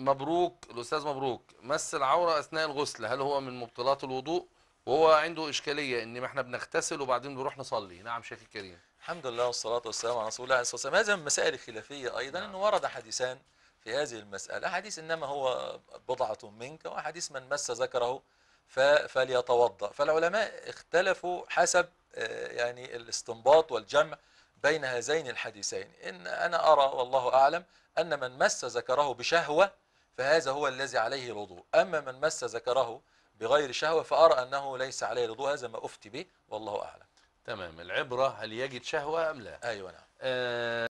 مبروك الأستاذ مبروك مس العورة أثناء الغسل هل هو من مبطلات الوضوء وهو عنده إشكالية إن ما إحنا بنغتسل وبعدين بنروح نصلي نعم شيخ الكريم الحمد لله والصلاة والسلام على رسول الله عليه الصلاة والسلام هذا من المسائل الخلافية أيضا نعم. أنه ورد حديثان في هذه المسألة حديث إنما هو بضعة منك وحديث من مس ذكره فليتوضأ فالعلماء اختلفوا حسب آه، يعني الاستنباط والجمع بين هذين الحديثين إن أنا أرى والله أعلم أن من مس ذكره بشهوة فهذا هو الذي عليه الوضوء أما من مس ذكره بغير شهوة فأرى أنه ليس عليه الوضوء هذا ما أفتي به والله أعلم تمام العبرة هل يجد شهوة أم لا أيوة نعم آه